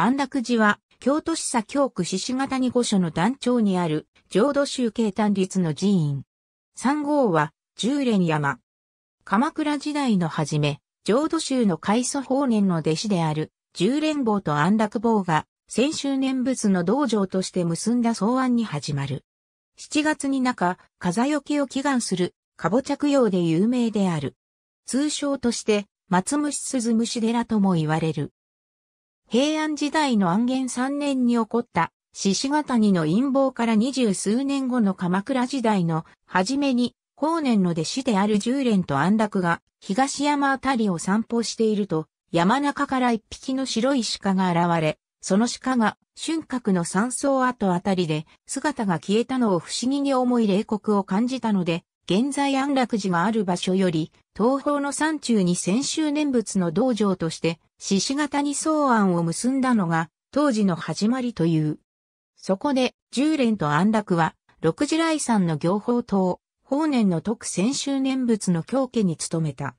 安楽寺は、京都市左京区獅子型に御所の団長にある、浄土宗系丹立の寺院。三号は、十連山。鎌倉時代の初め、浄土宗の開祖法然の弟子である、十連坊と安楽坊が、先週念仏の道場として結んだ草案に始まる。7月に中、風よけを祈願する、かぼちゃ供養で有名である。通称として、松虫鈴虫寺とも言われる。平安時代の安元三年に起こった獅子ヶ谷の陰謀から二十数年後の鎌倉時代の初めに、法年の弟子である十連と安楽が東山あたりを散歩していると、山中から一匹の白い鹿が現れ、その鹿が春閣の山荘跡あたりで姿が消えたのを不思議に思い冷酷を感じたので、現在安楽寺がある場所より、東方の山中に先週念仏の道場として、獅子型に草案を結んだのが、当時の始まりという。そこで、十連と安楽は、六次来山の行法等、法年の徳先週念仏の教家に努めた。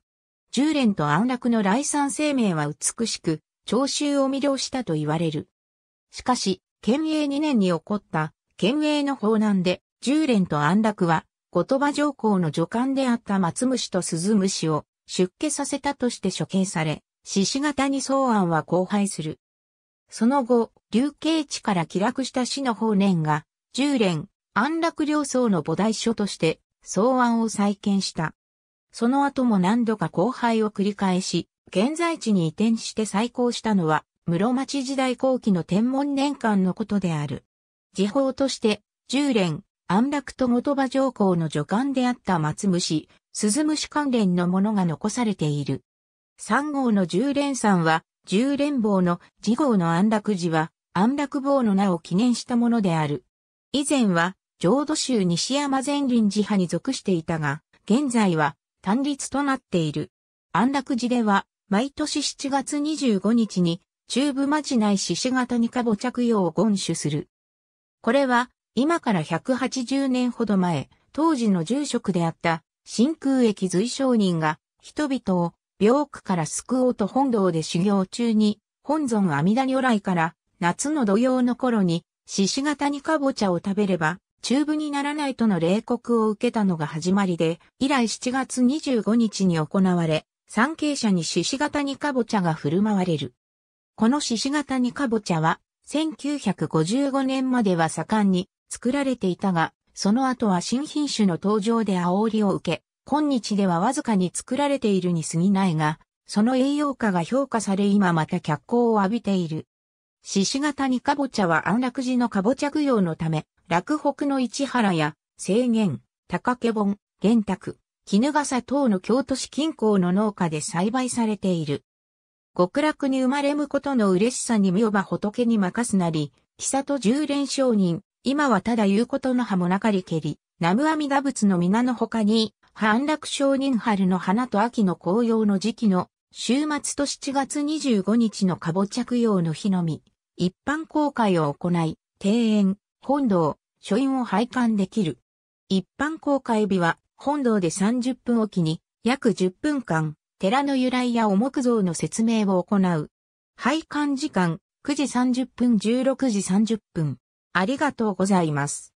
十連と安楽の来山生命は美しく、聴衆を魅了したと言われる。しかし、県営2年に起こった、県営の法難で、十連と安楽は、後鳥羽上皇の助官であった松虫と鈴虫を出家させたとして処刑され、獅子型に草案は荒廃する。その後、流刑地から帰落した死の法年が、十連、安楽領僧の菩提書として、草案を再建した。その後も何度か荒廃を繰り返し、現在地に移転して再興したのは、室町時代後期の天文年間のことである。時報として、十連、安楽と後鳥羽上皇の助官であった松虫、鈴虫関連のものが残されている。3号の十連山は、十連坊の次号の安楽寺は、安楽坊の名を記念したものである。以前は、浄土宗西山前林寺派に属していたが、現在は単立となっている。安楽寺では、毎年7月25日に、中部町内獅子型にかぼ着用を言主する。これは、今から180年ほど前、当時の住職であった真空駅随商人が人々を病苦から救おうと本堂で修行中に本尊阿弥陀如来から夏の土曜の頃に獅子型にかぼちゃを食べれば中部にならないとの冷酷を受けたのが始まりで、以来7月25日に行われ、参詣者に獅子型にかぼちゃが振る舞われる。この獅子型にかぼちゃは、1955年までは盛んに作られていたが、その後は新品種の登場で煽りを受け、今日ではわずかに作られているに過ぎないが、その栄養価が評価され今また脚光を浴びている。獅子型にかぼちゃは安楽寺のかぼちゃ供養のため、落北の市原や、青限、高家本、玄卓、絹笠等の京都市近郊の農家で栽培されている。極楽に生まれむことの嬉しさに妙ば仏に任すなり、木里十連商人、今はただ言うことの葉もなかりけり、南無阿弥陀仏の皆の他に、半楽承認春の花と秋の紅葉の時期の、週末と7月25日のかぼ着用の日のみ、一般公開を行い、庭園、本堂、書院を拝観できる。一般公開日は、本堂で30分おきに、約10分間、寺の由来やお木像の説明を行う。拝観時間、9時30分16時30分。ありがとうございます。